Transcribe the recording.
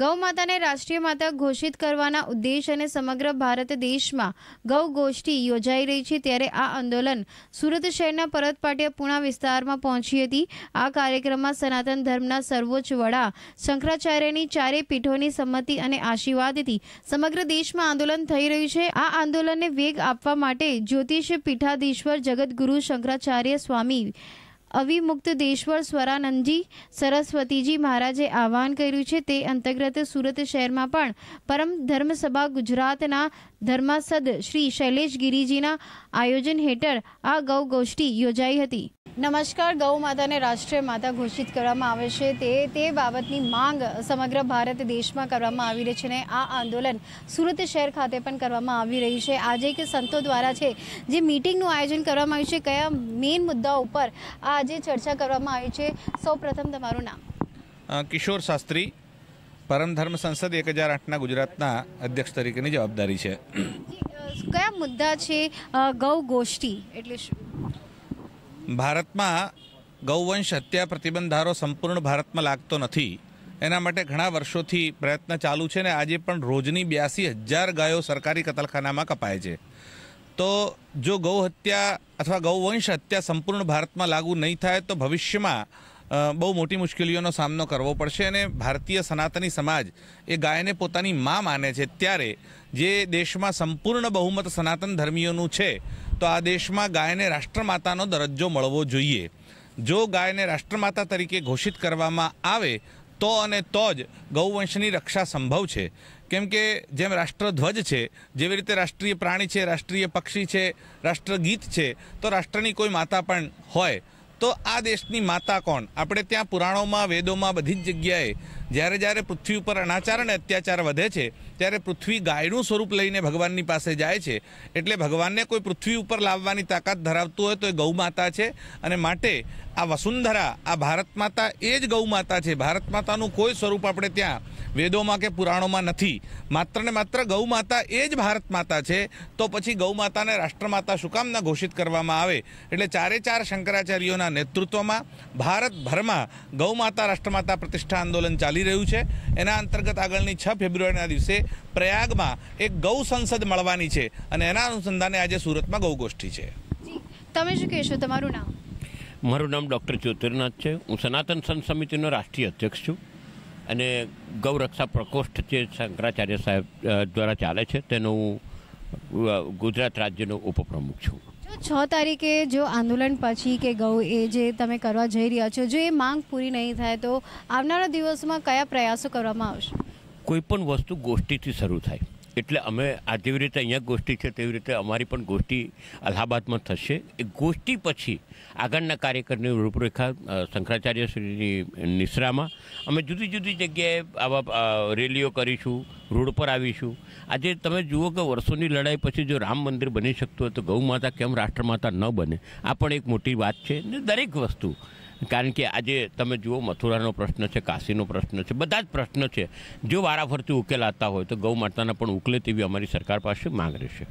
ગૌ માતાને રાષ્ટ્રીય માતા ઘોષિત કરવાના ઉદ્દેશ અને સમગ્ર ભારત દેશમાં ગૌ ગોષ્ઠી યોજાઈ રહી છે ત્યારે આ આંદોલન સુરત શહેરના પરત પાટિયા પૂણા વિસ્તારમાં પહોંચી હતી આ કાર્યક્રમમાં સનાતન ધર્મના સર્વોચ્ચ વડા શંકરાચાર્યની ચારેય પીઠોની સંમતિ અને આશીર્વાદથી સમગ્ર દેશમાં આંદોલન થઈ રહ્યું છે આ આંદોલનને વેગ આપવા માટે જ્યોતિષ પીઠાધીશ્વર જગદગુરુ શંકરાચાર્ય સ્વામી અવિમુક્ત દેશ્વર સ્વરાનંદજી સરસ્વતીજી મહારાજે આહવાન કર્યું છે તે અંતર્ગત સુરત શહેરમાં પણ પરમ ધર્મસભા ગુજરાતના ધર્માસદ શ્રી શૈલેષ ગિરીજીના આયોજન હેઠળ આ ગૌગોષ્ઠી યોજાઈ હતી નમસ્કાર ગૌ માતાને રાષ્ટ્રીય માતા ઘોષિત કરવામાં આવે છે તે તે બાબતની માંગ સમગ્ર ભારત દેશમાં કરવામાં આવી રહી છે અને આ આંદોલન સુરત શહેર ખાતે પણ કરવામાં આવી રહી છે આજે એક સંતો દ્વારા છે જે મિટિંગનું આયોજન કરવામાં આવ્યું છે કયા મેઇન મુદ્દા ઉપર આજે ચર્ચા કરવામાં આવી છે સૌપ્રથમ તમારું નામ કિશોર શાસ્ત્રી પરમધર્મ સંસદ એક હજાર આઠના ગુજરાતના અધ્યક્ષ તરીકેની જવાબદારી છે કયા મુદ્દા છે ગૌ ગોષ્ઠી એટલે શું ભારતમાં ગૌવંશ હત્યા પ્રતિબંધ ધારો સંપૂર્ણ ભારતમાં લાગતો નથી એના માટે ઘણા વર્ષોથી પ્રયત્ન ચાલુ છે ને આજે પણ રોજની બ્યાસી હજાર ગાયો સરકારી કતલખાનામાં કપાય છે તો જો ગૌ હત્યા અથવા ગૌવંશ હત્યા સંપૂર્ણ ભારતમાં લાગુ નહીં થાય તો ભવિષ્યમાં બહુ મોટી મુશ્કેલીઓનો સામનો કરવો પડશે અને ભારતીય સનાતની સમાજ એ ગાયને પોતાની મા માને છે ત્યારે જે દેશમાં સંપૂર્ણ બહુમત સનાતન ધર્મીઓનું છે તો આ દેશમાં ગાયને રાષ્ટ્રમાતાનો દરજ્જો મળવો જોઈએ જો ગાયને રાષ્ટ્રમાતા તરીકે ઘોષિત કરવામાં આવે તો અને તો જ ગૌવંશની રક્ષા સંભવ છે કેમકે જેમ રાષ્ટ્રધ્વજ છે જેવી રીતે રાષ્ટ્રીય પ્રાણી છે રાષ્ટ્રીય પક્ષી છે રાષ્ટ્રગીત છે તો રાષ્ટ્રની કોઈ માતા પણ હોય તો આ દેશની માતા કોણ આપણે ત્યાં પુરાણોમાં વેદોમાં બધી જ જગ્યાએ જ્યારે જ્યારે પૃથ્વી ઉપર અનાચાર અને અત્યાચાર વધે છે ત્યારે પૃથ્વી ગાયનું સ્વરૂપ લઈને ભગવાનની પાસે જાય છે એટલે ભગવાનને કોઈ પૃથ્વી ઉપર લાવવાની તાકાત ધરાવતું હોય તો એ ગૌમાતા છે અને માટે આ વસુંધરા આ ભારત માતા એ જ ગૌમાતા છે ભારત માતાનું કોઈ સ્વરૂપ આપણે ત્યાં વેદોમાં કે પુરાણોમાં નથી માત્ર ને માત્ર ગૌમાતા એ જ ભારત માતા છે તો પછી ગૌમાતાને રાષ્ટ્રમાતા શું કામ ઘોષિત કરવામાં આવે એટલે ચારે ચાર શંકરાચાર્યોના નેતૃત્વમાં ભારતભરમાં ગૌમાતા રાષ્ટ્રમાતા પ્રતિષ્ઠા આંદોલન ચાલી રહ્યું છે એના અંતર્ગત આગળની છ ફેબ્રુઆરીના દિવસે પ્રયાગમાં એક ગૌ સંસદ મળવાની છે અને એના અનુસંધાને આજે સુરતમાં ગૌગોષ્ઠી છે તમે શું કહેશો તમારું નામ મારું નામ ડૉક્ટર જ્યોતિર્નાથ છે હું સનાતન સંત સમિતિનો રાષ્ટ્રીય અધ્યક્ષ છું અને ગૌરક્ષા પ્રકોષ્ઠ જે શંકરાચાર્ય સાહેબ દ્વારા ચાલે છે તેનું હું ગુજરાત રાજ્યનો ઉપપ્રમુખ છું છ તારીખે જો આંદોલન પછી કે ગૌ એ જે તમે કરવા જઈ રહ્યા છો જો એ માંગ પૂરી નહીં થાય તો આવનારા દિવસમાં કયા પ્રયાસો કરવામાં આવશે કોઈપણ વસ્તુ ગોષ્ઠીથી શરૂ થાય એટલે અમે આ જેવી રીતે અહીંયા ગોષ્ઠી છે તેવી રીતે અમારી પણ ગોષ્ઠી અલ્હાબાદમાં થશે એ ગોષ્ઠી પછી આગળના કાર્યકરની રૂપરેખા શંકરાચાર્ય શ્રીની નિશ્રામાં અમે જુદી જુદી જગ્યાએ આવા રેલીઓ કરીશું રોડ પર આવીશું આજે તમે જુઓ કે વર્ષોની લડાઈ પછી જો રામ મંદિર બની શકતું હોય તો ગૌ માતા કેમ રાષ્ટ્રમાતા ન બને આ પણ એક મોટી વાત છે ને દરેક વસ્તુ કારણ કે આજે તમે જુઓ મથુરાનો પ્રશ્ન છે કાશીનો પ્રશ્ન છે બધા જ પ્રશ્ન છે જો વારાફરતી ઉકેલાતા હોય તો ગૌ માતાના પણ ઉકલે તેવી અમારી સરકાર પાસે માંગ રહેશે